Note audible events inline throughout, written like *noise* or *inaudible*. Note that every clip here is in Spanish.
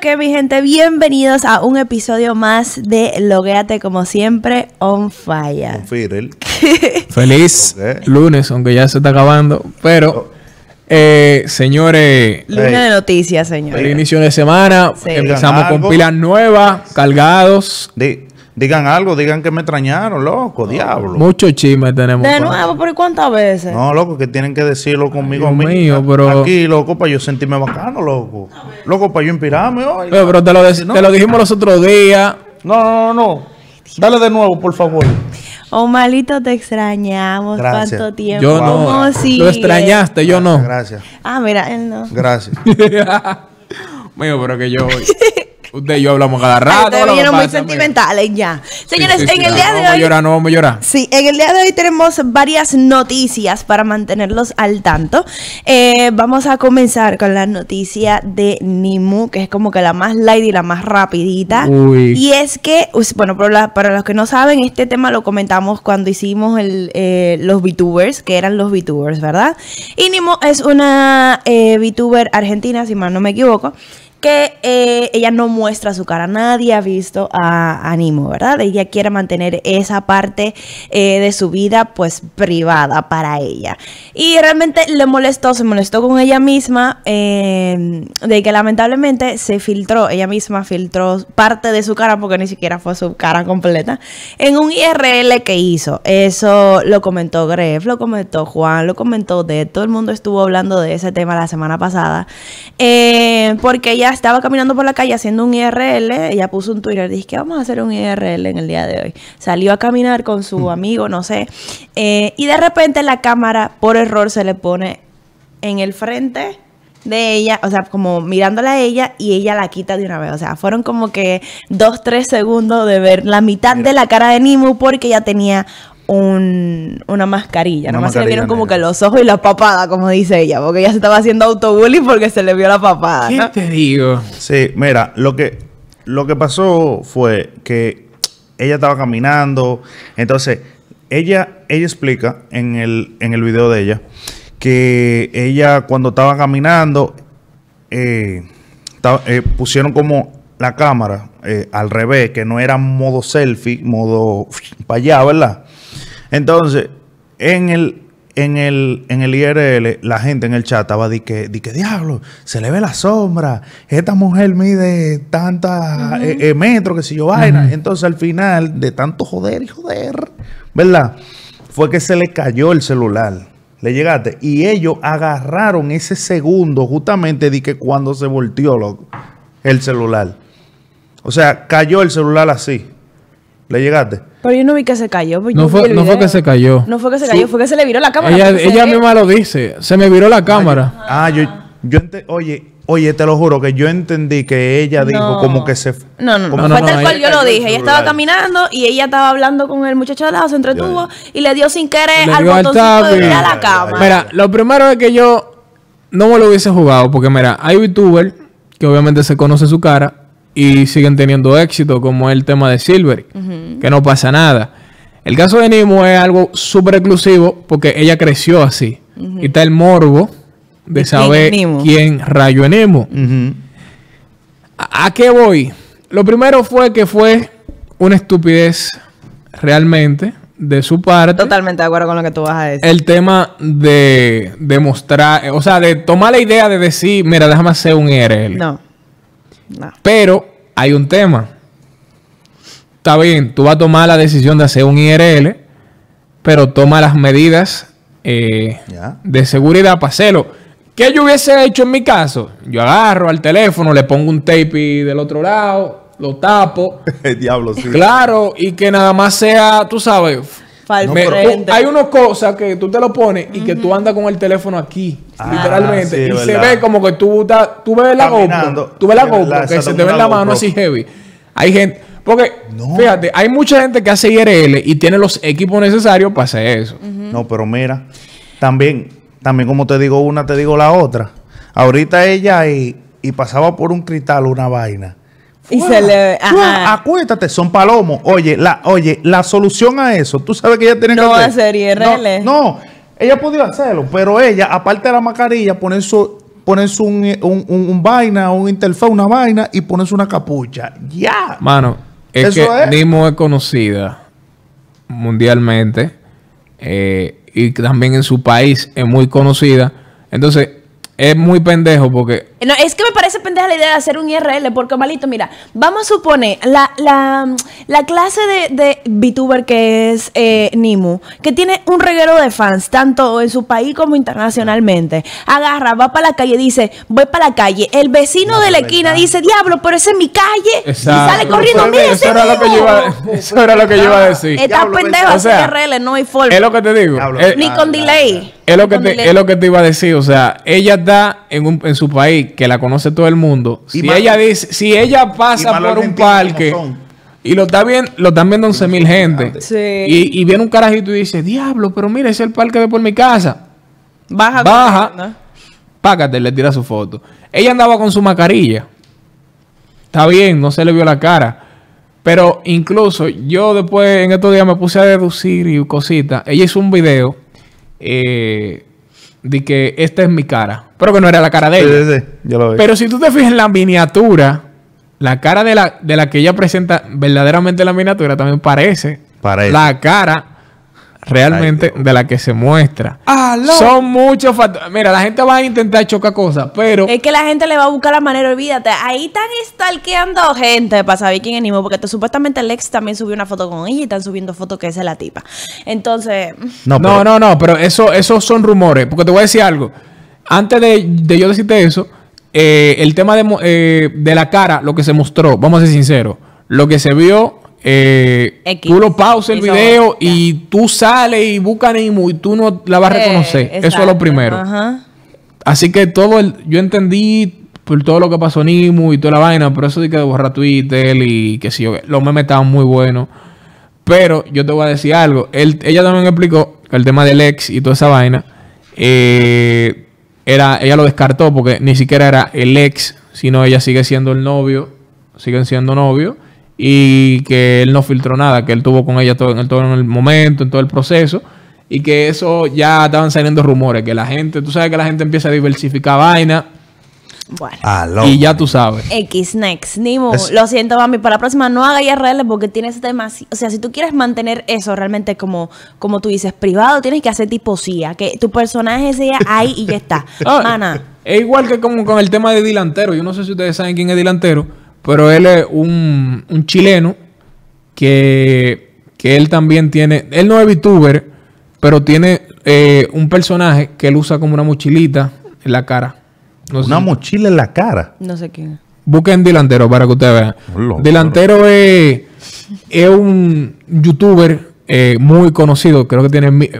que mi gente, bienvenidos a un episodio más de Logueate como siempre, on fire. *laughs* Feliz lunes, aunque ya se está acabando, pero... Oh. Eh, señores. lunes de noticias, señores. El inicio de semana. Empezamos con pilas nuevas, cargados. Sí. Digan algo, digan que me extrañaron, loco, diablo. Mucho chisme tenemos. De nuevo, pero ¿cuántas veces? No, loco, que tienen que decirlo conmigo. Ay, mío, pero... Aquí, loco, para yo sentirme bacano, loco. Loco, para yo inspirarme hoy. Pero, te, lo dijimos los otros días. No, no, no, Dale de nuevo, por favor. malito, te extrañamos. Gracias. tiempo? Yo no. Lo extrañaste, yo no. Gracias. Ah, mira, él no. Gracias. *laughs* Mío, pero que yo *laughs* Usted y yo hablamos cada rato. muy sentimentales ya. Señores, en el día de vamos hoy. no vamos a llorar. Sí, en el día de hoy tenemos varias noticias para mantenerlos al tanto. Eh, vamos a comenzar con la noticia de Nimu, que es como que la más light y la más rapidita. Y es que, bueno, para, los que no saben, este tema lo comentamos cuando hicimos eh, los VTubers, que eran los VTubers, ¿verdad? Y Nimu es una eh, VTuber argentina, si mal no me equivoco que eh, ella no muestra su cara, nadie ha visto a, Animo ¿verdad? Ella quiere mantener esa parte eh, de su vida pues privada para ella. Y realmente le molestó, se molestó con ella misma eh, de que lamentablemente se filtró, ella misma filtró parte de su cara porque ni siquiera fue su cara completa en un IRL que hizo. Eso lo comentó Gref, lo comentó Juan, lo comentó de todo el mundo estuvo hablando de ese tema la semana pasada porque ella estaba caminando por la calle haciendo un IRL, ella puso un Twitter, dije que vamos a hacer un IRL en el día de hoy. Salió a caminar con su mm. amigo, no sé, eh, y de repente la cámara por error se le pone en el frente de ella, o sea, como mirándola a ella y ella la quita de una vez. O sea, fueron como que dos, tres segundos de ver la mitad de la cara de Nimu porque ella tenía una mascarilla. Nomás se le vieron como que los ojos y la papada, como dice ella, porque ella se estaba haciendo autobullying porque se le vio la papada. ¿Qué te digo? Sí, mira, lo que, lo que pasó fue que ella estaba caminando, entonces ella, ella explica en el, video de ella que ella cuando estaba caminando eh, eh, pusieron como la cámara eh, al revés, que no era modo selfie, modo *laughs* para allá, ¿verdad? Entonces, en el, en el, IRL, la gente en el chat estaba di que, di que diablo, se le ve la sombra, esta mujer mide tanta eh, eh, metros, que si yo vaina. Entonces, al final, de tanto joder y joder, ¿verdad? Fue que se le cayó el celular. Le llegaste. Y ellos agarraron ese segundo justamente de que cuando se volteó el celular. O sea, cayó el celular así. ¿Le llegaste? Pero yo no vi que se cayó. Pues, no, fue, que se cayó. No fue que se cayó, fue que se le viró la cámara. Ella, misma lo dice. Se me viró la ah, cámara. Ah, yo, yo, oye, oye, te lo juro que yo entendí que ella dijo como que se... No, no, no. Fue tal cual yo lo dije. Ella estaba caminando y ella estaba hablando con el muchacho de lado, se entretuvo y le dio sin querer al botoncito de virar la cámara. Mira, lo primero es que yo no me lo hubiese jugado porque, mira, hay youtuber que obviamente se conoce su cara y siguen teniendo éxito, como el tema de Silver, que no pasa nada. El caso de Nemo es algo súper exclusivo porque ella creció así. Y está el morbo de, saber quién, rayó rayo Nemo. ¿A, qué voy? Lo primero fue que fue una estupidez realmente de su parte. Totalmente de acuerdo con lo que tú vas a decir. El tema de, Demostrar... o sea, de tomar la idea de decir, mira, déjame hacer un ERL... No. Pero hay un tema. Está bien, tú vas a tomar la decisión de hacer un IRL, pero toma las medidas eh, de seguridad para hacerlo. ¿Qué yo hubiese hecho en mi caso? Yo agarro al teléfono, le pongo un tape del otro lado, lo tapo. *laughs* El diablo, sí. Claro, y que nada más sea, tú sabes, hay una cosa que tú te lo pones y que tú andas con el teléfono aquí, ah, literalmente. y se ve como que tú, tú ves la que se te ve la mano así heavy. Hay gente, porque fíjate, hay mucha gente que hace IRL y tiene los equipos necesarios para hacer eso. No, pero mira, también, también como te digo una, te digo la otra. Ahorita ella y, y pasaba por un cristal una vaina y se le. Ajá. son palomos. Oye, la, oye, la solución a eso, tú sabes que ella tiene que que. No hacer, IRL. No, ella podía hacerlo, pero ella, aparte de la mascarilla, pones su un, un, vaina, un interfaz, una vaina y pones una capucha. ¡Ya! Mano, es que es. Nimo es conocida mundialmente eh, y también en su país es muy conocida. Entonces, es muy pendejo porque es que me parece pendeja la idea de hacer un IRL, porque malito, mira, vamos a suponer, la, clase de, VTuber que es eh, Nimu, que tiene un reguero de fans, tanto en su país como internacionalmente, agarra, va para la calle, dice, voy para la calle, el vecino de la esquina dice, diablo, pero esa es mi calle, y sale corriendo, mira, eso, era lo que iba, *laughs* eso era lo que yo iba a decir. Está pendejo, o IRL, no hay forma. Es lo que te digo. ni con delay. Es lo, que te, lo que te iba a decir, o sea, ella está en, en su país que la conoce todo el mundo, si ella dice, si ella pasa por un parque y lo está lo están viendo 11 mil gente y, viene un carajito y dice, diablo, pero mira, ese es el parque de por mi casa. Baja, baja, págate, le tira su foto. Ella andaba con su mascarilla. Está bien, no se le vio la cara. Pero incluso yo después en estos días me puse a deducir y cositas. Ella hizo un video eh, de que esta es mi cara, pero que no era la cara de ella. pero si tú te fijas en la miniatura, la cara de la, de la que ella presenta verdaderamente la miniatura también parece, parece. la cara realmente de la que se muestra. Son muchos Mira, la gente va a intentar chocar cosas, pero. Es que la gente le va a buscar la manera, olvídate. Ahí están stalkeando gente para saber quién es porque supuestamente el también subió una foto con ella y están subiendo fotos que es la tipa. Entonces. No, no, no, pero eso, esos son rumores. Porque te voy a decir algo. Antes de, yo decirte eso, eh, el tema de, eh, de la cara, lo que se mostró, vamos a ser sinceros, lo que se vio eh, tú lo pausas el video y tú sales y buscas Nimu y tú no la vas a reconocer. Eso es lo primero. Así que todo el, yo entendí por todo lo que pasó Nimu y toda la vaina, pero eso de que borra Twitter y que si yo, los memes estaban muy buenos. Pero yo te voy a decir algo. ella también explicó el tema del ex y toda esa vaina, eh, era, ella lo descartó porque ni siquiera era el ex, sino ella sigue siendo el novio, siguen siendo novio y que él no filtró nada, que él tuvo con ella todo en, el, todo en el momento, en todo el proceso, y que eso ya estaban saliendo rumores, que la gente, tú sabes que la gente empieza a diversificar vaina. Bueno. y ya tú sabes. X next, Nimo. Lo siento, mami. Para la próxima no haga IRL porque tienes demasiado. O sea, si tú quieres mantener eso realmente como, como tú dices, privado, tienes que hacer tipo CIA. Que tu personaje sea ahí y ya está. *laughs* Ah, Ana Es igual que como con el tema de delantero Yo no sé si ustedes saben quién es delantero pero él es un, chileno que, él también tiene, él no es VTuber, pero tiene eh, un personaje que él usa como una mochilita en la cara. una mochila en la cara. No sé quién. Busquen delantero para que ustedes vean. Oh, delantero Es, un youtuber eh, muy conocido, creo que tiene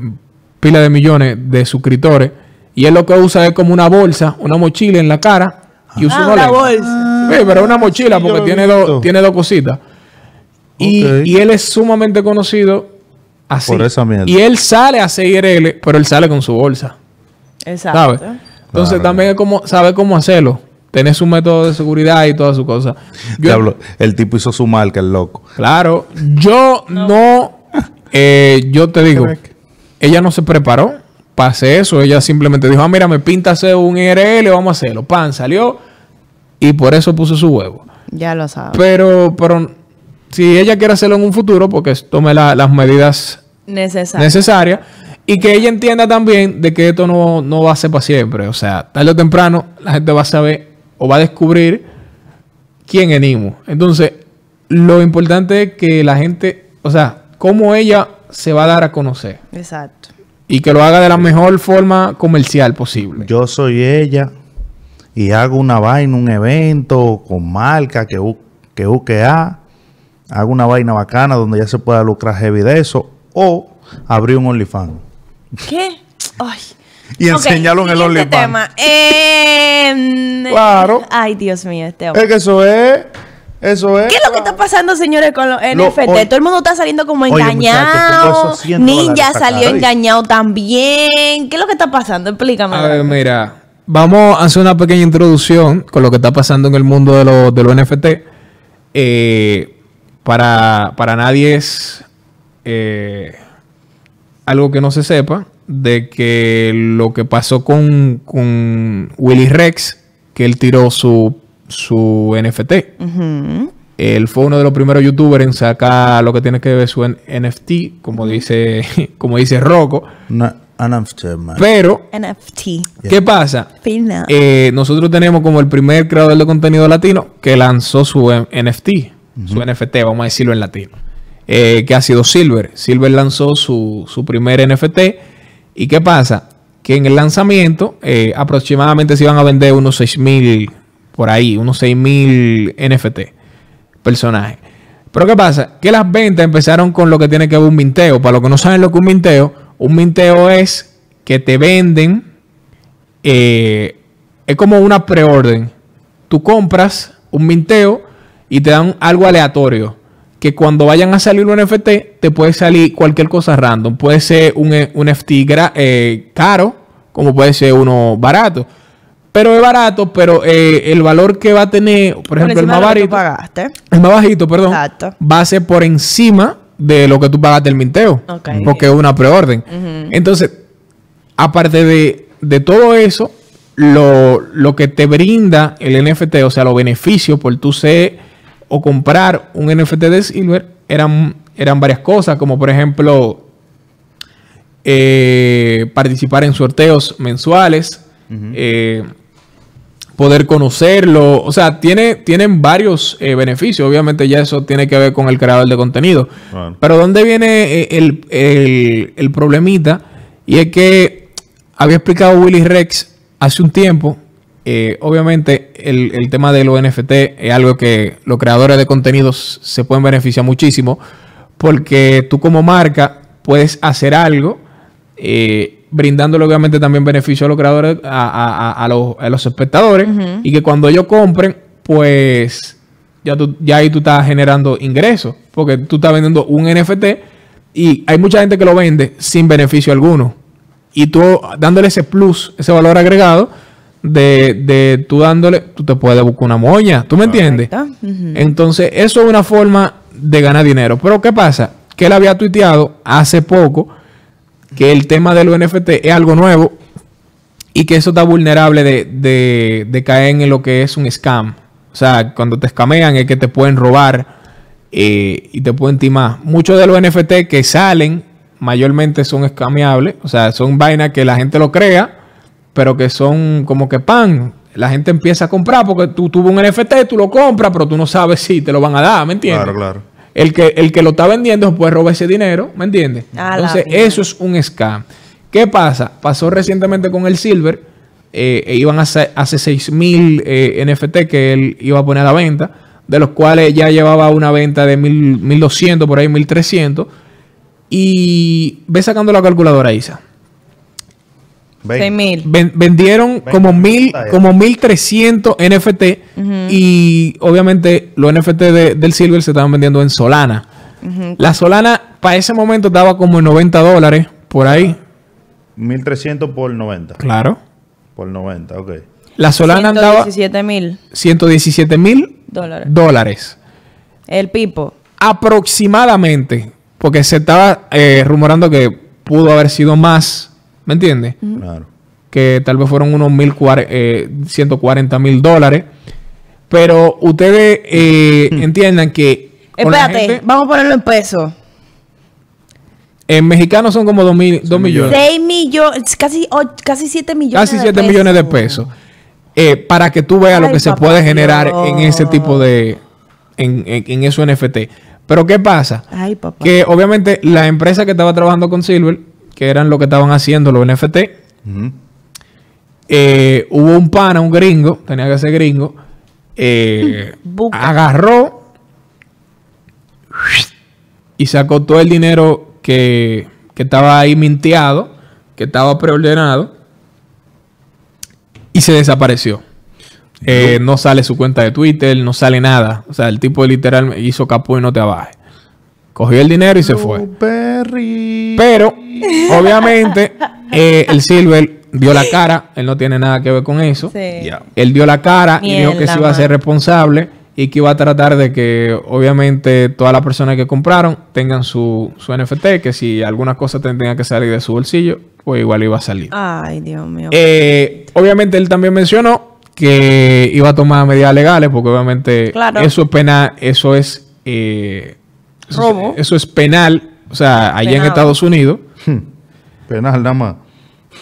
pila de millones de suscriptores. Y él lo que usa es como una bolsa, una mochila en la cara. Y usa ah, una bolsa pero es una mochila porque tiene dos, tiene dos cositas. Y, él es sumamente conocido así. Por esa mierda. Y él sale a IRL, pero él sale con su bolsa. Exacto. Entonces también como, sabe cómo hacerlo. Tener su método de seguridad y todas sus cosas. el tipo hizo su marca, el loco. Claro, yo no, eh, yo te digo, ella no se preparó para hacer eso. Ella simplemente dijo, ah, mira, me pinta hacer un IRL, vamos a hacerlo. Pan, salió y por eso puso su huevo. Ya lo sabe. Pero, pero si ella quiere hacerlo en un futuro, porque tome las medidas necesarias y que ella entienda también de que esto no, no va a ser para siempre. O sea, tarde o temprano la gente va a saber o va a descubrir quién es Nimo. Entonces, lo importante es que la gente, o sea, cómo ella se va a dar a conocer. Exacto. Y que lo haga de la mejor forma comercial posible. Yo soy ella, y hago una vaina, un evento con marca que, que a. hago una vaina bacana donde ya se pueda lucrar heavy de eso, o abrir un OnlyFans. ¿Qué? Ay. Y enseñarlo en el OnlyFans. Em, claro. Ay, Dios mío, este hombre. Es que eso es. Eso es. ¿Qué es lo que está pasando, señores, con los NFT? Todo el mundo está saliendo como engañado. Oye, ya Ninja salió engañado también. ¿Qué es lo que está pasando? Explícame. A ver, mira vamos a hacer una pequeña introducción con lo que está pasando en el mundo de los NFT. Eh, para, nadie es eh, algo que no se sepa de que lo que pasó con, con Willy Rex, que él tiró su, su NFT. Él fue uno de los primeros youtubers en sacar lo que tiene que ver su NFT, como dice, *laughs* como dice Rocco. NFT, Pero, ¿qué pasa? Eh, nosotros tenemos como el primer creador de contenido latino que lanzó su NFT, su NFT, vamos a decirlo en latino, eh, que ha sido Silver. Silver lanzó su, su, primer NFT. ¿Y qué pasa? Que en el lanzamiento eh, aproximadamente se iban a vender unos 6.000, por ahí, unos 6.000 NFT personajes. Pero ¿qué pasa? Que las ventas empezaron con lo que tiene que ver un minteo. Para los que no saben lo que es un minteo, un minteo es que te venden, eh, es como una preorden. Tú compras un minteo y te dan algo aleatorio. Que cuando vayan a salir un NFT, te puede salir cualquier cosa random. Puede ser un, eh, un NFT eh, caro, como puede ser uno barato. Pero es barato, pero el valor que va a tener, por, ejemplo, el más bajito, el más bajito, perdón, Exacto. va a ser por encima de lo que tú pagas del minteo, porque es una preorden. Entonces, aparte de, de todo eso, lo, lo, que te brinda el NFT, o sea, los beneficios por tú ser o comprar un NFT de Silver, eran, eran varias cosas, como por ejemplo eh, participar en sorteos mensuales, poder conocerlo. O sea, tiene, tienen varios eh, beneficios. Obviamente ya eso tiene que ver con el creador de contenido. Pero ¿dónde viene eh, el, problemita? Y es que había explicado Willy Rex hace un tiempo eh, obviamente el, el, tema de los NFT es algo que los creadores de contenidos se pueden beneficiar muchísimo porque tú como marca puedes hacer algo eh, brindándole obviamente también beneficio a los creadores, a, los, a los, espectadores, y que cuando ellos compren, pues ya, tú, ya ahí tú estás generando ingresos, porque tú estás vendiendo un NFT y hay mucha gente que lo vende sin beneficio alguno. Y tú dándole ese plus, ese valor agregado, de, de tú dándole, tú te puedes buscar una moña, ¿tú me entiendes? Entonces, eso es una forma de ganar dinero. Pero ¿qué pasa? Que él había tuiteado hace poco que el tema de los NFT es algo nuevo y que eso está vulnerable de, de, de caer en lo que es un scam. O sea, cuando te escamean es que te pueden robar eh, y te pueden timar. Muchos de los NFT que salen mayormente son escameables, o sea, son vainas que la gente lo crea, pero que son como que pan. La gente empieza a comprar porque tú tuvo un NFT, tú lo compras, pero tú no sabes si te lo van a dar, ¿me entiendes? Claro, claro. El que, el que lo está vendiendo pues roba ese dinero, ¿me entiendes? Entonces, eso es un scam. ¿Qué pasa? Pasó recientemente con el Silver. Eh, e iban a hacer 6.000 eh, NFT que él iba a poner a la venta, de los cuales ya llevaba una venta de 1.200, por ahí 1.300. Y ve sacando la calculadora, Isa vendieron como, como 1.300 NFT y obviamente los NFT del Silver se estaban vendiendo en Solana. La Solana para ese momento estaba como en 90 dólares, por ahí. 1.300 por 90. Claro. Por 90, ok. La Solana 117, andaba... 117 mil dólares. El Pipo. Aproximadamente, porque se estaba eh, rumorando que pudo haber sido más ¿Me entiendes? Claro. Que tal vez fueron unos mil 140 eh, mil dólares. Pero ustedes eh, entiendan que. Espérate, vamos a ponerlo en pesos. En mexicanos son como 2, mil, dos millones. 6 millones, casi, casi 7 millones. Casi 7 millones de pesos. Eh, para que tú veas lo que se puede generar en ese tipo de. En, en, eso NFT. Pero ¿qué pasa? Ay, papá. Que obviamente la empresa que estaba trabajando con Silver que eran lo que estaban haciendo los NFT. Eh, hubo un pana, un gringo, tenía que ser gringo, eh, *laughs* agarró y sacó todo el dinero que, que estaba ahí minteado, que estaba preordenado, y se desapareció. Eh, no sale su cuenta de Twitter, no sale nada. O sea, el tipo literal hizo capo y no te abaje. Cogió el dinero y se fue. Pero *laughs* Obviamente, eh, el Silver dio la cara, él no tiene nada que ver con eso. Él dio la cara y dijo que se iba a ser responsable y que iba a tratar de que obviamente todas las personas que compraron tengan su, su NFT, que si alguna cosa tendría que salir de su bolsillo, pues igual iba a salir. Ay, Dios mío. Eh, obviamente él también mencionó que iba a tomar medidas legales, porque obviamente eso es penal, eso es... Eh, eso, Es, penal, o sea, allá en Estados Unidos penal nada más.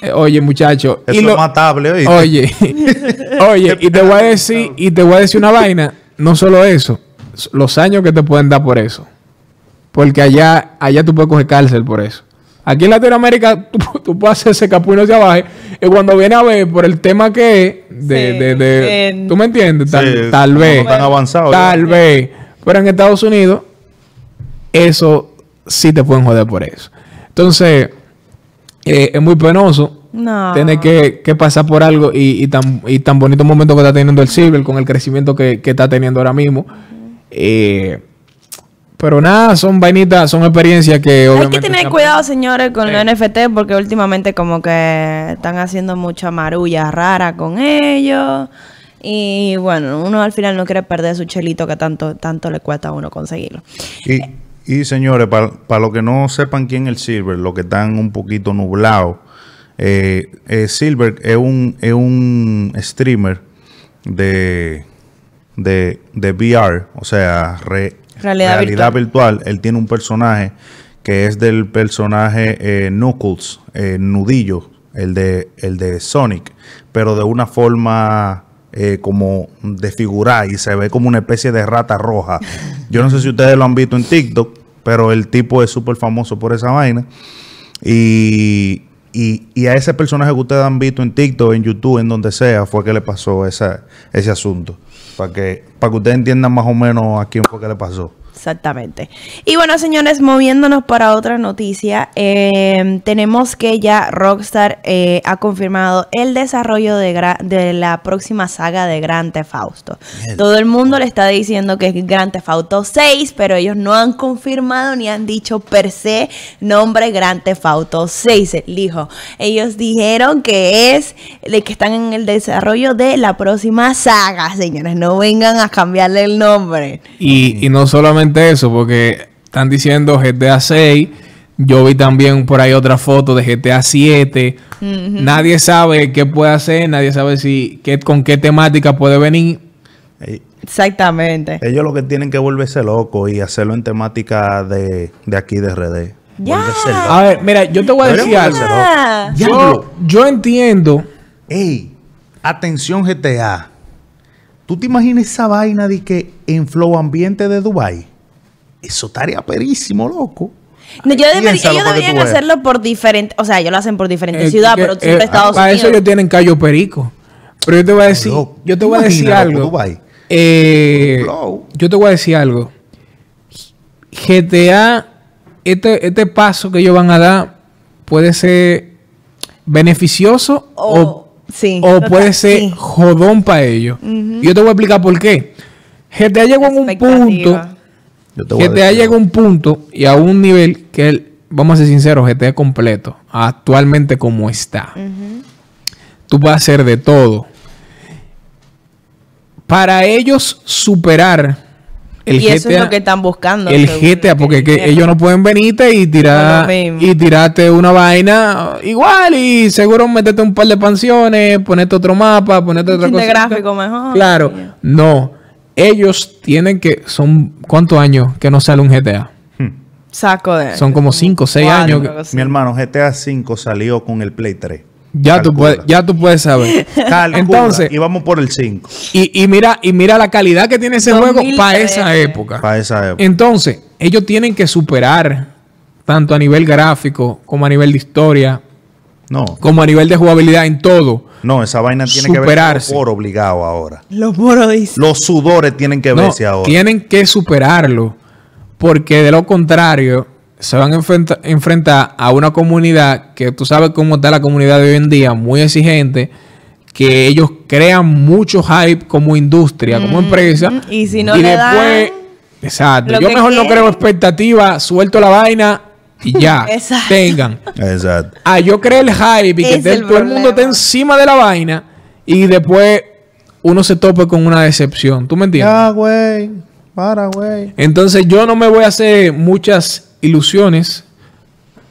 Eh, oye, muchacho. Eso lo, es matable, Oye, *laughs* oye, y te voy a decir, y te voy a decir una vaina, no solo eso, los años que te pueden dar por eso. Porque allá, allá tú puedes coger cárcel por eso. Aquí en Latinoamérica *laughs* tú, puedes hacer ese capullo hacia abajo. Y cuando viene a ver por el tema que es, de, de, ¿tú me entiendes? Tal, tal vez. Tan avanzado, tal vez. Pero en Estados Unidos, eso sí te pueden joder por eso. Entonces, eh, es muy penoso no. tener que, pasar por algo y, tan, y tan bonito momento que está teniendo el civil con el crecimiento que, está teniendo ahora mismo. Eh, pero nada, son vainitas, son experiencias que Hay que tener cuidado, señores, con los NFT porque últimamente como que están haciendo mucha marulla rara con ellos. Y bueno, uno al final no quiere perder su chelito que tanto, tanto le cuesta a uno conseguirlo. Eh, y señores, para los que no sepan quién es Silver, los que están un poquito nublados, eh, eh, Silver es un, es un streamer de, de, de VR, o sea, realidad, virtual. Él tiene un personaje que es del personaje eh, Knuckles, Nudillo, el de, el de Sonic, pero de una forma como desfigurada y se ve como una especie de rata roja. Yo no sé si ustedes lo han visto en TikTok, pero el tipo es súper famoso por esa vaina. Y, a ese personaje que ustedes han visto en TikTok, en YouTube, en donde sea, fue que le pasó esa, ese asunto. Para que, para que ustedes entiendan más o menos a quién fue que le pasó. Exactamente. Y bueno, señores, moviéndonos para otra noticia, em, tenemos que ya Rockstar eh, ha confirmado el desarrollo de, la próxima saga de Grand Theft Auto. Todo el mundo le está diciendo que es Grand Theft Auto 6, pero ellos no han confirmado ni han dicho per se nombre Grand Theft Auto 6. hijo, ellos dijeron que es de que están en el desarrollo de la próxima saga, señores. No vengan a cambiarle el nombre. y no solamente eso, porque están diciendo GTA 6. Yo vi también por ahí otra foto de GTA 7. Nadie sabe qué puede hacer, nadie sabe si qué, con qué temática puede venir. Exactamente. Ellos lo que tienen que volverse locos y hacerlo en temática de, aquí de RD. A ver, mira, yo te voy a decir algo. Yo, yo, entiendo. Ey, atención GTA. ¿Tú te imaginas esa vaina de que en Flow Ambiente de Dubai? Eso tarea perísimo, loco. yo ellos deberían hacerlo por diferentes, o sea, ellos lo hacen por diferentes eh, ciudades, pero eh, siempre Estados para eso ellos tienen callo Perico. Pero yo te voy a decir, eh, yo te voy a decir algo. yo te voy a decir algo. GTA, este, este paso que ellos van a dar puede ser beneficioso o, sí, puede ser jodón para ellos. Y Yo te voy a explicar por qué. GTA llegó a un punto te GTA llega a un punto y a un nivel que, vamos a ser sinceros, GTA completo, actualmente como está. Tú vas a hacer de todo. Para ellos superar el y eso es lo que están buscando. El GTA, porque ellos no pueden venirte y tirar y tirarte una vaina igual y seguro meterte un par de pensiones ponerte otro mapa, ponerte otra cosa. gráfico mejor. Claro, no ellos tienen que. son ¿Cuántos años que no sale un GTA? Hmm. Saco de. Son como 5 o 6 años. Mi hermano, GTA 5 salió con el Play 3. Ya tú, puedes, ya tú puedes saber. *laughs* Entonces, y vamos por el 5. Y, mira, y mira la calidad que tiene ese juego para esa época. Para esa época. Entonces, ellos tienen que superar, tanto a nivel gráfico como a nivel de historia, no. Como a nivel de jugabilidad en todo. No, esa vaina tiene que verse por obligado ahora. Los dicen Los sudores tienen que verse ahora. Tienen que superarlo. Porque de lo contrario, se van a enfrentar a una comunidad que tú sabes cómo está la comunidad de hoy en día, muy exigente que ellos crean mucho hype como industria, como mm, empresa. Y si no le después, Exacto. Yo mejor no creo expectativa, suelto la vaina y ya, *laughs* tengan. Exacto. Ah, yo creo el hype que todo el mundo está encima de la vaina y después uno se tope con una decepción. ¿Tú me entiendes? Ah, güey. Para, güey. Entonces yo no me voy a hacer muchas ilusiones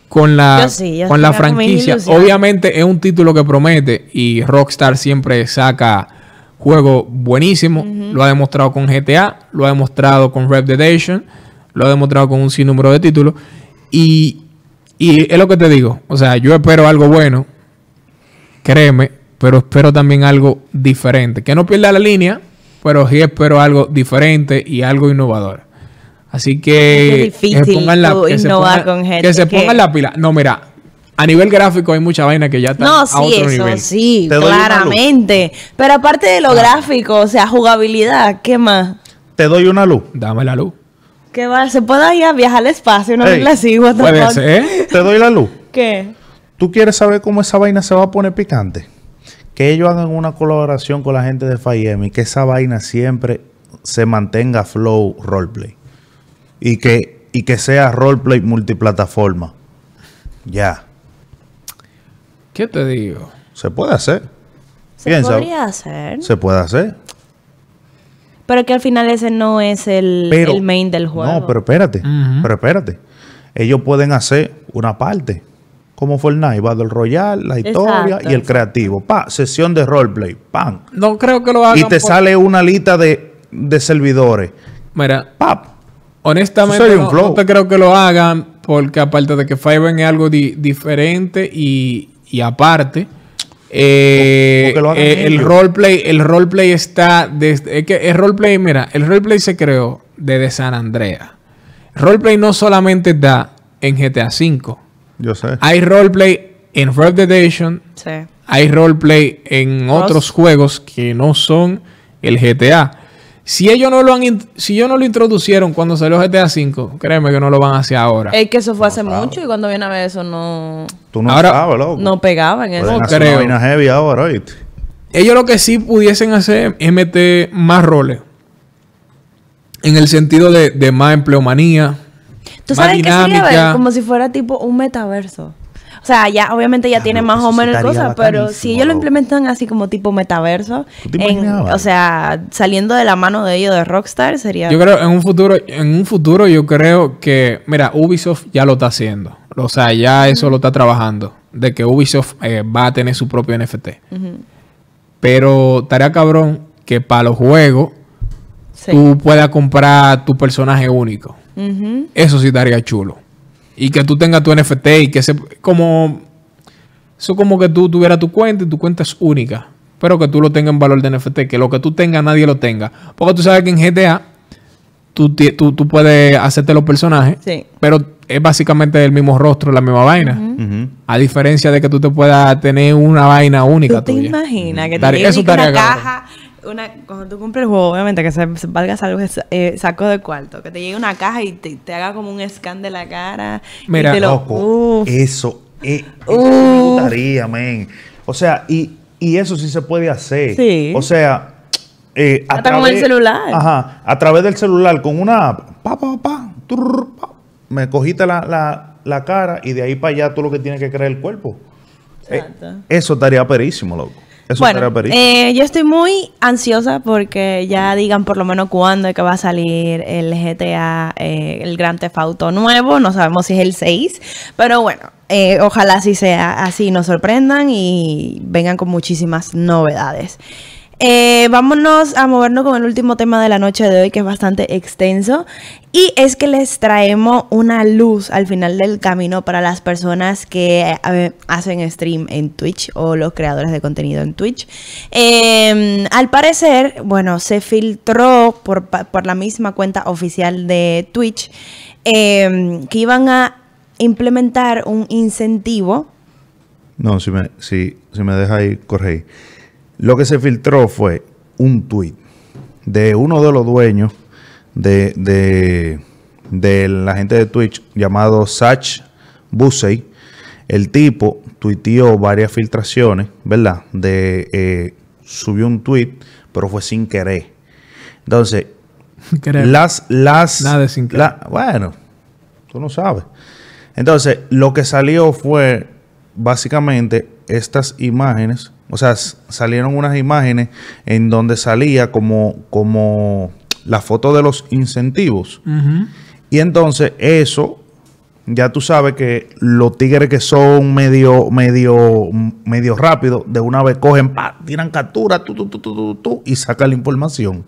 con la, con franquicia. Obviamente es un título que promete y Rockstar siempre saca juego buenísimo. Lo ha demostrado con GTA, lo ha demostrado con Red Dead Redemption, lo ha demostrado con un sinnúmero de títulos. Y, es lo que te digo. O sea, yo espero algo bueno. Créeme. Pero espero también algo diferente. Que no pierda la línea. Pero sí espero algo diferente y algo innovador. Así que, que se pongan la, que se que se la pila. No, mira, a nivel gráfico hay mucha vaina que ya está no, sí, a otro eso, nivel. Sí, claramente. Pero aparte de lo gráfico, o sea, jugabilidad, ¿qué más? Te doy una luz. Dame la luz se puede ir a viajar al espacio, no Ey, la sigo ¿eh? Te doy la luz. ¿Qué? ¿Tú quieres saber cómo esa vaina se va a poner picante? Que ellos hagan una colaboración con la gente de y que esa vaina siempre se mantenga flow roleplay. Y que, y que sea roleplay multiplataforma. Ya. ¿Qué te digo? Se puede hacer. Se podría hacer. Se puede hacer. Pero que al final ese no es el, el main del juego. No, pero espérate, pero espérate. Ellos pueden hacer una parte, como Fortnite, Battle royal la historia y el creativo. Pa, sesión de roleplay, pam. No creo que lo hagan. Y te sale una lista de, de servidores. Mira, pap. Honestamente, no, creo que lo hagan porque aparte de que Fiverr es algo diferente y, y aparte, eh, eh, el roleplay, el roleplay está desde, es que el roleplay, mira, el roleplay se creó desde San Andrea Roleplay no solamente está en GTA V. Yo sé. Hay roleplay en Red Dead Redemption. Sí. Hay roleplay en otros juegos que no son el GTA. Si ellos no lo han, si ellos no lo introducieron cuando salió GTA V, créeme que no lo van a hacer ahora. Es que eso fue hace mucho y cuando viene a ver eso no. Tú no No pegaban eso. creo. Ellos lo que sí pudiesen hacer es meter más roles. En el sentido de, más empleomanía. ¿Tú sabes dinámica. que sería Como si fuera tipo un metaverso. O sea, ya obviamente ya ah, tiene más o menos cosas, pero si ellos lo implementan así como tipo metaverso, o sea, saliendo de la mano de ellos de Rockstar sería Yo creo en un futuro en un futuro yo creo que mira, Ubisoft ya lo está haciendo. O sea, ya eso lo está trabajando de que Ubisoft eh, va a tener su propio NFT. Pero tarea cabrón que para los juegos tú puedas comprar tu personaje único. Eso sí estaría chulo y que tú tengas tu NFT y que se como eso como que tú tuvieras tu cuenta y tu cuenta es única, pero que tú lo tengas en valor de NFT, que lo que tú tengas nadie lo tenga, porque tú sabes que en GTA tú, tú, puedes hacerte los personajes, sí. pero es básicamente el mismo rostro, la misma vaina. A diferencia de que tú te puedas tener una vaina única. ¿Tú te imaginas que te una caja? cuando tú cumples el juego, obviamente que se valga algo eh, saco de cuarto, que te llegue una caja y te, haga como un scan de la cara. Mira, y eso eh, me gustaría, men. O sea, y, eso sí se puede hacer. Sí. O sea, eh, a través, con celular. Ajá, a través del celular, con una app, pa, pa, pa, pa me cogiste la, cara y de ahí para allá tú lo que tienes que crear el cuerpo. Exacto. eso estaría perísimo, loco bueno, eh, yo estoy muy ansiosa porque ya digan por lo menos cuándo es que va a salir el GTA, eh, el Gran Auto nuevo. No sabemos si es el 6, pero bueno, eh, ojalá así sea, así nos sorprendan y vengan con muchísimas novedades. Eh, vámonos a movernos con el último tema de la noche de hoy, que es bastante extenso. Y es que les traemos una luz al final del camino para las personas que eh, hacen stream en Twitch o los creadores de contenido en Twitch. Em, al parecer, bueno, se filtró por, la misma cuenta oficial de Twitch em, que iban a implementar un incentivo. No, si me, si, me deja ahí, corregí lo que se filtró fue un tuit de uno de los dueños de, de, la gente de Twitch llamado Sach Busey. El tipo tuiteó varias filtraciones, ¿verdad? De eh, subió un tweet, pero fue sin querer. Entonces, las las Nada sin querer. bueno, tú no sabes. Entonces, lo que salió fue básicamente estas imágenes o sea, salieron unas imágenes en donde salía como, como la foto de los incentivos. Y entonces eso, ya tú sabes que los tigres que son medio, medio, medio rápido, de una vez cogen, tiran captura, y sacan la información.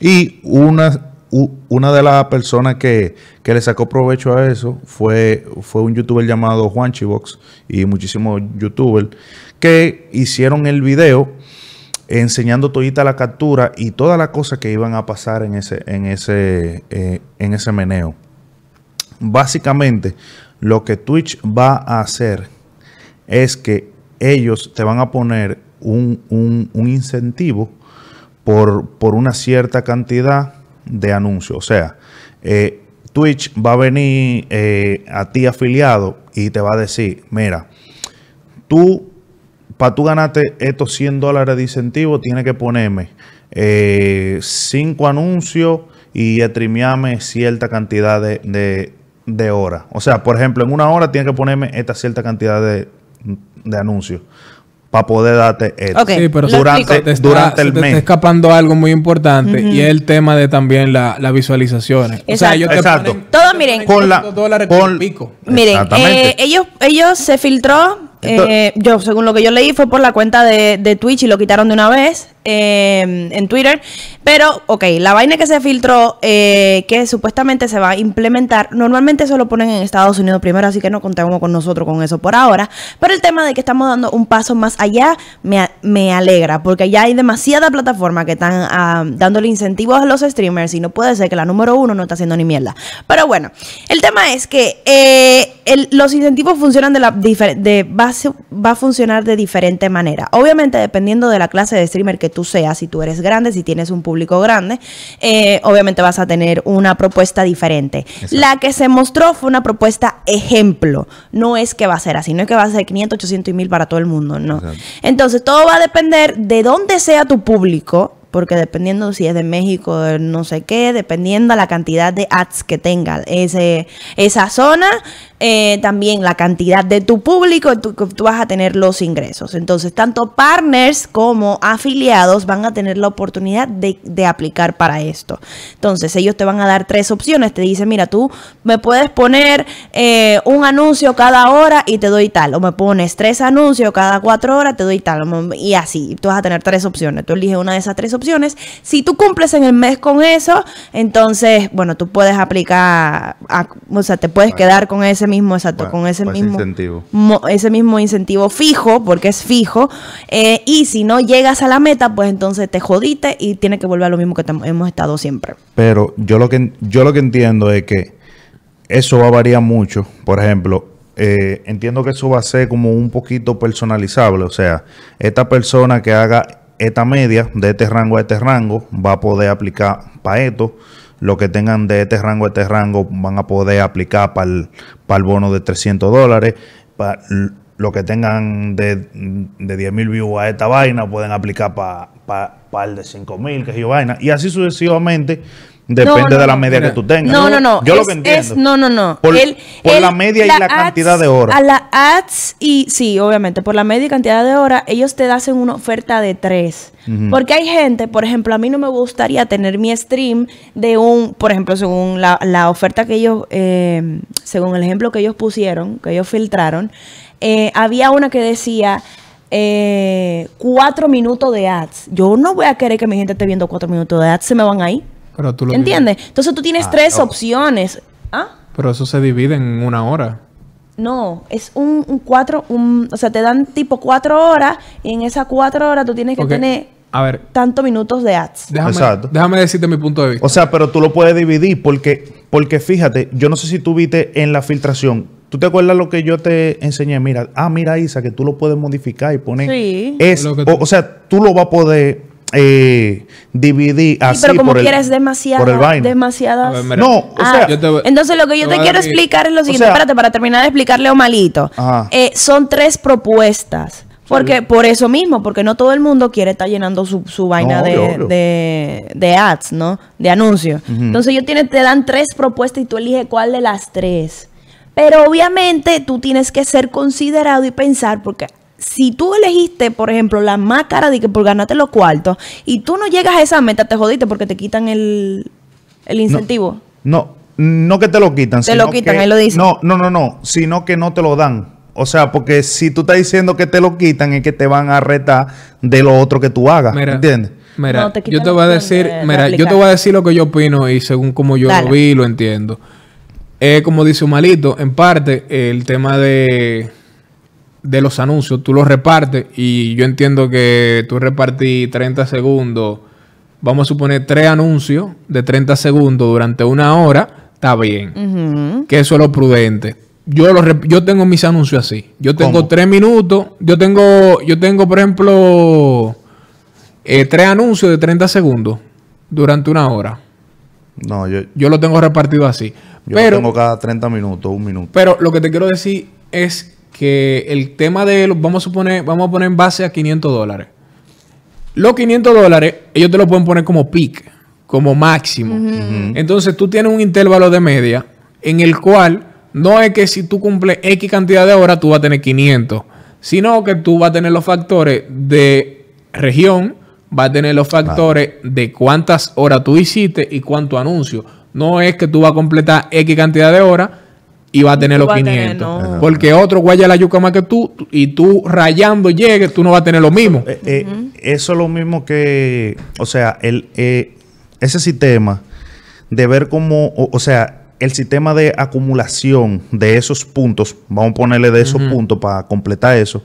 Y una, una de las personas que, le sacó provecho a eso fue, fue un youtuber llamado Juan Chivox y muchísimos youtubers que hicieron el video enseñando todita la captura y todas las cosas que iban a pasar en ese, en ese, eh, en ese meneo. Básicamente, lo que Twitch va a hacer es que ellos te van a poner un, incentivo por, por, una cierta cantidad de anuncios. O sea, eh, Twitch va a venir eh, a ti afiliado y te va a decir, mira, tú para tú ganarte estos 100 dólares de incentivo, tienes que ponerme 5 eh, anuncios y streamearme cierta cantidad de, de, horas. O sea, por ejemplo, en una hora tienes que ponerme esta cierta cantidad de, de anuncios para poder darte esto. Okay, sí, pero durante, durante el mes. escapando algo muy importante y es el tema de también las visualizaciones. O sea, yo Todo, miren, con la, dólares con, pico. Miren, eh, ellos, ellos se filtró eh, yo, según lo que yo leí, fue por la cuenta de, de, Twitch y lo quitaron de una vez. Em, en Twitter. Pero, ok, la vaina que se filtró, eh, que supuestamente se va a implementar, normalmente eso lo ponen en Estados Unidos primero, así que no contamos con nosotros con eso por ahora. Pero el tema de que estamos dando un paso más allá me, alegra, porque ya hay demasiada plataforma que están ah, dándole incentivos a los streamers y no puede ser que la número uno no está haciendo ni mierda. Pero bueno, el tema es que eh, los incentivos funcionan de la de, va a funcionar de diferente manera. Obviamente, dependiendo de la clase de streamer que tú seas, si tú eres grande, si tienes un público grande, eh, obviamente vas a tener una propuesta diferente. La que se mostró fue una propuesta ejemplo, no es que va a ser así, no es que va a ser 500, 800 y 1000 para todo el mundo, no. Entonces, todo va a depender de dónde sea tu público, porque dependiendo si es de México, no sé qué, dependiendo la cantidad de ads que tenga ese, esa zona, eh, también la cantidad de tu público, tú, tú vas a tener los ingresos. Entonces, tanto partners como afiliados van a tener la oportunidad de, aplicar para esto. Entonces, ellos te van a dar tres opciones. Te dicen, mira, tú me puedes poner eh, un anuncio cada hora y te doy tal. O me pones tres anuncios cada cuatro horas, te doy tal. Y así, tú vas a tener tres opciones. Tú eliges una de esas tres opciones. Si tú cumples en el mes con eso, entonces, bueno, tú puedes aplicar, o sea, te puedes quedar con ese mismo, exacto, con ese mismo incentivo. ese mismo incentivo fijo, porque es fijo. Eh, y si no llegas a la meta, pues entonces te jodiste y tiene que volver a lo mismo que hemos estado siempre. Pero yo lo que yo lo que entiendo es que eso va a variar mucho. Por ejemplo, eh, entiendo que eso va a ser como un poquito personalizable. O sea, esta persona que haga esta media de este rango a este rango va a poder aplicar para esto los que tengan de este rango a este rango van a poder aplicar para el, para el bono de 300 dólares. Para los que tengan de, de 10 mil views a esta vaina pueden aplicar para para el de 5 mil, que es yo vaina. Y así sucesivamente Depende de la media que tú tengas. No, no, no. Yo lo que no, no, no. Por, la media y la cantidad de horas. A la ads y, sí, obviamente, por la media y cantidad de horas, ellos te hacen una oferta de tres. Porque hay gente, por ejemplo, a mí no me gustaría tener mi stream de un, por ejemplo, según la, la oferta que ellos, eh, según el ejemplo que ellos pusieron, que ellos filtraron, eh, había una que decía... Eh, cuatro minutos de ads. Yo no voy a querer que mi gente esté viendo cuatro minutos de ads, se me van ahí. Pero tú lo ¿Entiendes? Entonces tú tienes ah, tres opciones. ¿Ah? Pero eso se divide en una hora. No, es un, cuatro, un, o sea, te dan tipo cuatro horas y en esas cuatro horas tú tienes que tener a ver, tanto minutos de ads. Déjame, Exacto. déjame decirte mi punto de vista. O sea, pero tú lo puedes dividir porque, porque fíjate, yo no sé si tú viste en la filtración. ¿Tú te acuerdas lo que yo te enseñé? Mira, ah, mira, Isa, que tú lo puedes modificar y poner. Sí. o, o sea, tú lo vas a poder eh, DVD así pero como por el, demasiada, no o ah, sea entonces lo que yo te, quiero explicar es lo siguiente espérate para terminar de explicarle o Malito, eh, son tres propuestas porque por eso mismo porque no todo el mundo quiere estar llenando su, vaina de, de, ads no de anuncios entonces yo te dan tres propuestas y tú eliges cuál de las tres pero obviamente tú tienes que ser considerado y pensar porque si tú elegiste, por ejemplo, la máscara de que por ganarte los cuartos y tú no llegas a esa meta, te jodiste porque te quitan el, incentivo. No, no, que te lo quitan. Te lo quitan, que, lo No, no, no, no, sino que no te lo dan. O sea, porque si tú estás diciendo que te lo quitan es que te van a retar de lo otro que tú hagas. ¿Entiendes? Mira, yo te voy a decir, mira, yo te voy a decir lo que yo opino y según como yo lo vi, lo entiendo. como dice un malito, en parte el tema de de los anuncios, tú los repartes y yo entiendo que tú repartí 30 segundos, vamos a suponer tres anuncios de 30 segundos durante una hora, está bien. Que eso es lo prudente. Yo, yo tengo mis anuncios así. Yo tengo 3 tres minutos. Yo tengo, yo tengo por ejemplo, eh, tres anuncios de 30 segundos durante una hora. No, yo, yo lo tengo repartido así. Yo pero, tengo cada 30 minutos, un minuto. Pero lo que te quiero decir es que el tema de, los, vamos a suponer, vamos a poner en base a 500 dólares. Los 500 dólares, ellos te lo pueden poner como pic como máximo. Entonces tú tienes un intervalo de media en el cual no es que si tú cumples X cantidad de horas tú vas a tener 500, sino que tú vas a tener los factores de región, vas a tener los factores de cuántas horas tú hiciste y cuánto anuncio. No es que tú vas a completar X cantidad de horas, y va a tener los 500. Porque otro guaya la yuca más que tú y tú rayando llegues, tú no vas a tener lo mismo. Eh, eh, eso es lo mismo que, o sea, el, eh, ese sistema de ver cómo, o, sea, el sistema de acumulación de esos puntos, vamos a ponerle de esos puntos para completar eso,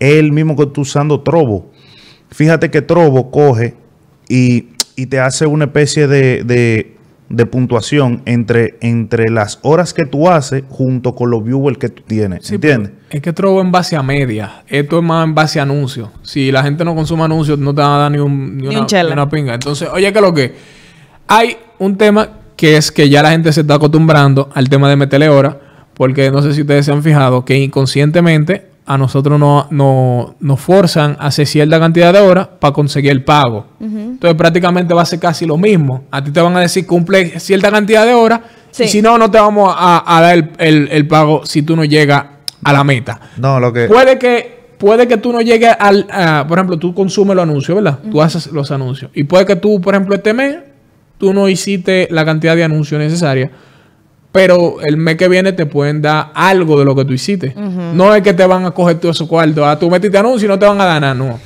es el mismo que tú usando Trobo. Fíjate que Trobo coge y, te hace una especie de de puntuación entre, entre las horas que tú haces junto con los viewers que tú tienes. Sí, ¿Entiendes? Es que esto es en base a media. Esto es más en base a anuncios. Si la gente no consume anuncios, no te va a dar ni, un, ni, una, pinga. Entonces, oye, que lo que. Hay un tema que es que ya la gente se está acostumbrando al tema de meterle horas. Porque no sé si ustedes se han fijado que inconscientemente a nosotros nos no, forzan a hacer cierta cantidad de horas para conseguir el pago. Entonces prácticamente va a ser casi lo mismo. A ti te van a decir cumple cierta cantidad de horas y si no, no te vamos a, dar el, pago si tú no llegas a la meta. No, lo que... Puede que, puede que tú no llegues al... por ejemplo, tú consumes los anuncios, ¿verdad? Tú haces los anuncios. Y puede que tú, por ejemplo, este mes, tú no hiciste la cantidad de anuncios necesaria pero el mes que viene te pueden dar algo de lo que tú hiciste. No es que te van a coger todo su cuarto, ah, tú metiste anuncio y no te van a dar nada, no.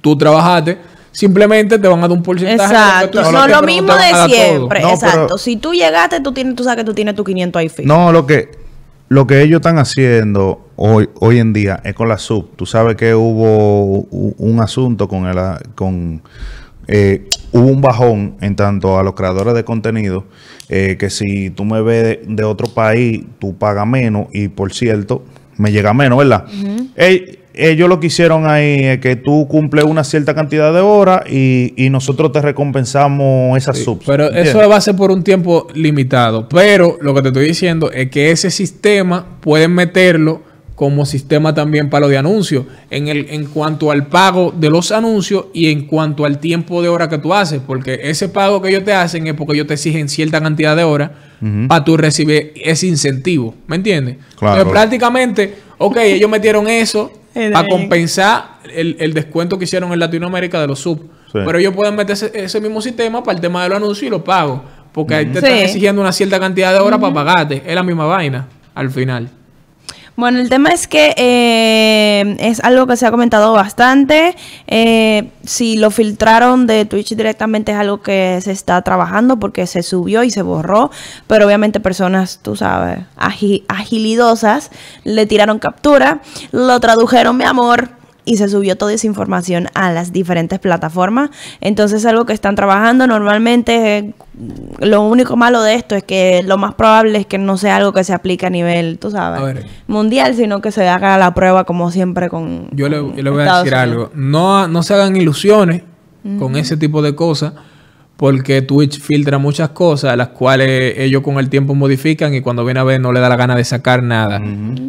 Tú trabajaste, simplemente te van a dar un porcentaje. Exacto, no, lo mismo de siempre. Exacto, si tú llegaste, tú, tienes, tú sabes que tú tienes tu 500 ahí fijo. No, lo que, lo que ellos están haciendo hoy, hoy en día es con la sub. Tú sabes que hubo un asunto con el... Con, eh, hubo un bajón en tanto a los creadores de contenido, eh, que si tú me ves de, otro país, tú pagas menos y por cierto, me llega menos, ¿verdad? Eh, ellos lo que hicieron ahí es que tú cumples una cierta cantidad de horas y, nosotros te recompensamos esas subs. Pero eso va a ser por un tiempo limitado. Pero lo que te estoy diciendo es que ese sistema pueden meterlo como sistema también para lo de anuncios, en, el, en cuanto al pago de los anuncios y en cuanto al tiempo de hora que tú haces, porque ese pago que ellos te hacen es porque ellos te exigen cierta cantidad de horas para tú recibir ese incentivo, ¿me entiendes? Claro. Entonces prácticamente, ok, ellos metieron eso eh, para compensar el, el, descuento que hicieron en Latinoamérica de los sub, pero ellos pueden meter ese, mismo sistema para el tema de los anuncios y los pagos, porque ahí te están exigiendo una cierta cantidad de horas para pagarte, es la misma vaina al final. Bueno, el tema es que eh, es algo que se ha comentado bastante. Eh, si lo filtraron de Twitch directamente es algo que se está trabajando porque se subió y se borró. Pero obviamente personas, tú sabes, agilidosas le tiraron captura, lo tradujeron, mi amor, y se subió toda esa información a las diferentes plataformas. Entonces es algo que están trabajando. Normalmente mm, lo único malo de esto es que lo más probable es que no sea algo que se aplique a nivel, tú sabes, mundial, sino que se haga la prueba como siempre con... Yo le, voy a decir algo. No, no se hagan ilusiones con ese tipo de cosas porque Twitch filtra muchas cosas, las cuales ellos con el tiempo modifican y cuando viene a ver no le da la gana de sacar nada.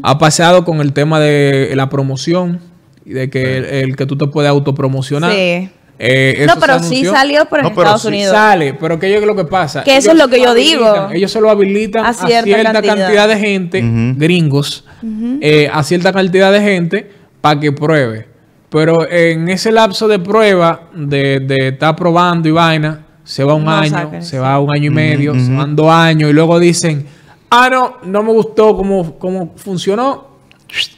Ha pasado con el tema de la promoción de que el, que tú te puedes autopromocionar. Sí. Eh, no, pero sí salió por Estados sí Sale, pero que es lo que pasa. Que eso es lo que yo digo. Ellos se lo habilitan a cierta, cantidad. de gente, gringos, eh, a cierta cantidad de gente para que pruebe. Pero en ese lapso de prueba, de, estar probando y vaina, se va un año, se va un año y medio, van dos años y luego dicen, ah, no, no me gustó cómo, cómo funcionó,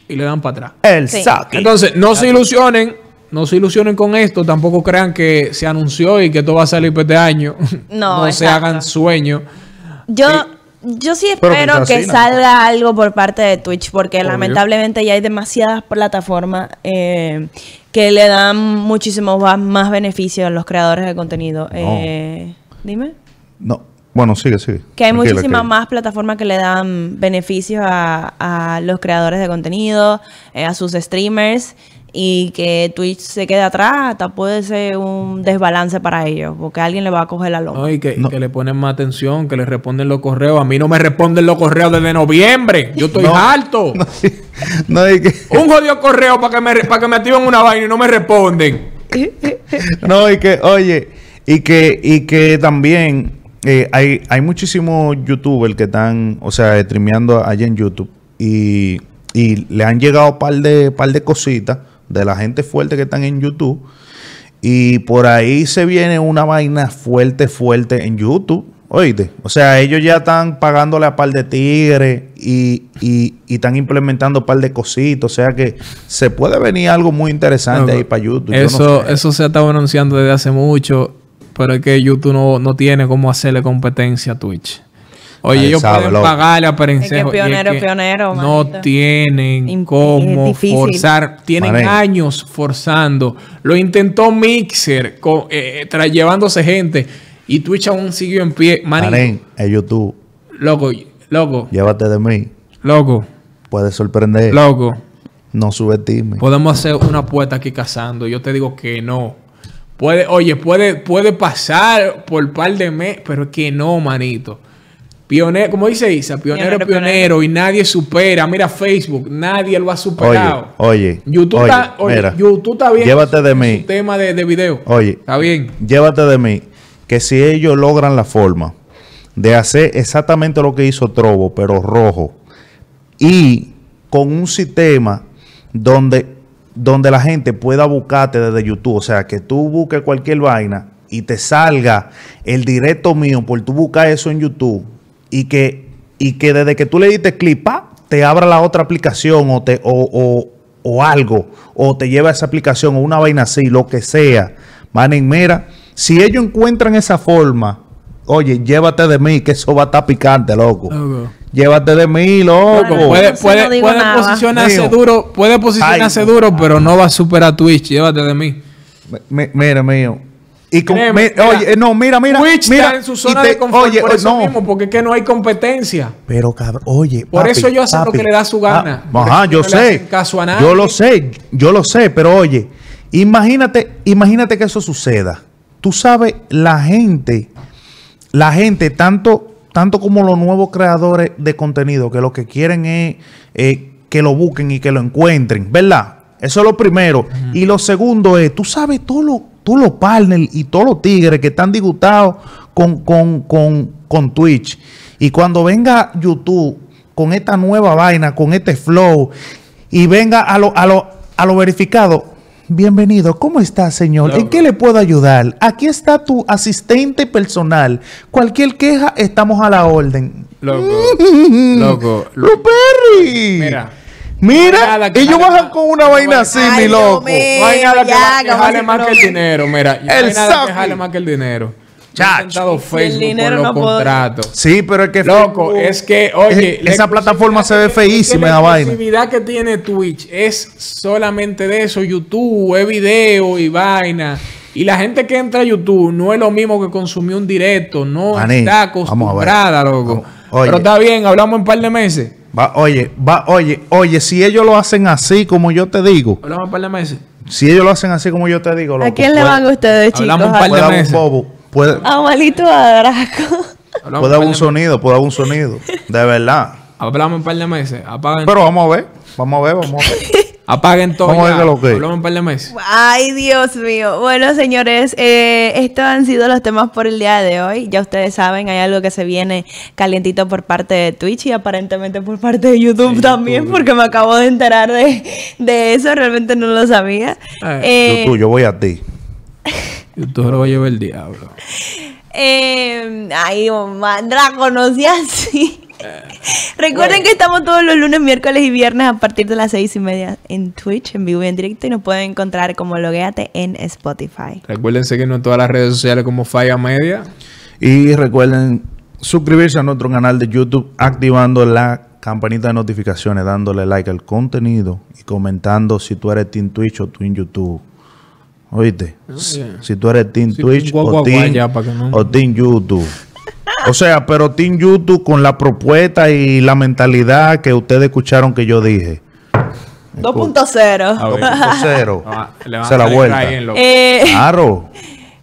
y le dan para atrás. El Entonces, no se ilusionen, no se ilusionen con esto, tampoco crean que se anunció y que todo va a salir este año. No, *laughs* no se hagan sueño. Yo, eh, yo sí espero que salga algo por parte de Twitch, porque lamentablemente ya hay demasiadas plataformas eh, que le dan muchísimo más, beneficio a los creadores de contenido. Eh, dime. No, bueno, sigue, sigue. Que hay muchísimas más plataformas que le dan beneficios a, los creadores de contenido, eh, a sus streamers, y que Twitch se quede atrás, hasta puede ser un desbalance para ellos, porque alguien le va a coger la loma. y que, le ponen más atención, que le responden los correos. A mí no me responden los correos desde noviembre. Yo estoy alto. *laughs* Un jodido correo para que, me, para que me activen una vaina y no me responden. *laughs* no, y que, oye, y que, y que también eh, hay, hay muchísimos youtubers que están, o sea, streameando allá en YouTube y, y le han llegado un par de, par de cositas de la gente fuerte que están en YouTube. Y por ahí se viene una vaina fuerte, fuerte en YouTube. Oíste, o sea, ellos ya están pagándole a par de tigres y, y, están implementando un par de cositas. O sea que se puede venir algo muy interesante ahí para YouTube. Eso, eso se ha estado anunciando desde hace mucho pero es que YouTube no, tiene cómo hacerle competencia a Twitch. Oye, ellos pueden pagarle a Perencejo. Es que pionero, pionero. No tienen cómo forzar. Tienen años forzando. Lo intentó Mixer, eh, eh, tras llevándose gente. Y Twitch aún siguió en pie. Marín, YouTube. Loco, loco. Llévate de mí. Loco. Puede sorprender. Loco. No subestime. Podemos hacer una apuesta aquí cazando. Yo te digo que no. Puede, oye, puede, puede pasar por par de meses, pero que no, manito. Pionero, como dice Isa, pionero, pionero, pionero, y nadie supera. Mira Facebook, nadie lo ha superado. Oye, YouTube, oye, está, YouTube está bien. Llévate de mí. tema de, de, video. Oye, está bien. Llévate de mí que si ellos logran la forma de hacer exactamente lo que hizo Trobo, pero rojo, y con un sistema donde donde la gente pueda buscarte desde YouTube. O sea, que tú busques cualquier vaina y te salga el directo mío por tú buscar eso en YouTube y que, y que desde que tú le diste clip, te abra la otra aplicación o, te, o, o, o algo, o te lleva esa aplicación o una vaina así, lo que sea. Manen, mera. si ellos encuentran esa forma, oye, llévate de mí, que eso va a estar picante, loco. Llévate de mí, loco. puede, puede, puede posicionarse duro, puede posicionarse duro, pero no va a superar a Twitch. Llévate de mí. mira, mío. oye, no, mira, mira. Twitch mira, está en su zona de confort oye, por eso no. mismo, porque es que no hay competencia. Pero cabrón, oye. Por eso yo hacen lo que le da su gana. Ah, ajá, yo sé. Yo lo sé, yo lo sé, pero oye, imagínate, imagínate que eso suceda. Tú sabes, la gente, la gente, tanto tanto como los nuevos creadores de contenido, que lo que quieren es eh, que lo busquen y que lo encuentren, ¿verdad? Eso es lo primero. Y lo segundo es, tú sabes, todos los lo partners y todos los tigres que están disgustados con, con, con, con Twitch. Y cuando venga YouTube con esta nueva vaina, con este flow, y venga a lo, a lo, a lo verificado, Bienvenido, ¿cómo está, señor? ¿En qué le puedo ayudar? Aquí está tu asistente personal. Cualquier queja, estamos a la orden. Loco. Mm. loco. loco. Perry. Mira. Mira, ellos bajan con una vaina así, mi loco. No hay nada que jale más que el dinero, mira. No hay nada que jale más que el dinero. El dinero por los contratos. Sí, pero es que loco, es que oye, esa plataforma se ve feísima la, la vaina. La actividad que tiene Twitch es solamente de eso, YouTube, es video y vaina. Y la gente que entra a YouTube no es lo mismo que consumir un directo, no está acostumbrada, loco. pero está bien, hablamos en un par de meses. Va, oye, va, oye, oye, si ellos lo hacen así como yo te digo. Hablamos un par de meses. Si ellos lo hacen así como yo te digo, loco, ¿A quién le van ustedes, chicos? Hablamos un par de meses. Un bobo. Puede, Amalito Puede haber un sonido, puede haber un sonido. De verdad. *laughs* Hablamos un par de meses. Pero vamos a ver. Vamos a ver, vamos a ver. *laughs* Apaguen todo. meses. Ay, Dios mío. Bueno, señores, eh, estos han sido los temas por el día de hoy. Ya ustedes saben, hay algo que se viene calientito por parte de Twitch y aparentemente por parte de YouTube también, porque me acabo de enterar de, eso. Realmente no lo sabía. Eh, eh, yo voy a ti todo lo va a llevar el diablo. Eh, ay, mandra conocí así. *laughs* Recuerden que estamos todos los lunes, miércoles y viernes a partir de las seis y media en Twitch, en vivo y en directo, y nos pueden encontrar como Logueate en Spotify. Recuerden seguirnos en todas las redes sociales como Falla Media. Y recuerden suscribirse a nuestro canal de YouTube activando la campanita de notificaciones, dándole like al contenido y comentando si tú eres Team Twitch o en YouTube. ¿Oíste? si, tú eres Team Twitch o, team, o Team YouTube. O sea, pero Team YouTube con la propuesta y la mentalidad que ustedes escucharon que yo dije. 2.0. 2.0. *laughs* Ah, Se la vuelta. Eh, claro. *laughs*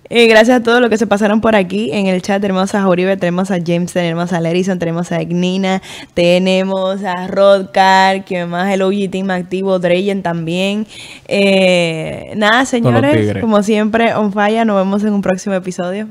Eh, gracias a todos los que se pasaron por aquí en el chat. Tenemos a Uribe, tenemos a James, tenemos a Larison, tenemos a Ignina, tenemos a Rodcar, que más el OG Team activo, Dreyen también. Eh, nada, señores, como siempre, on falla. Nos vemos en un próximo episodio.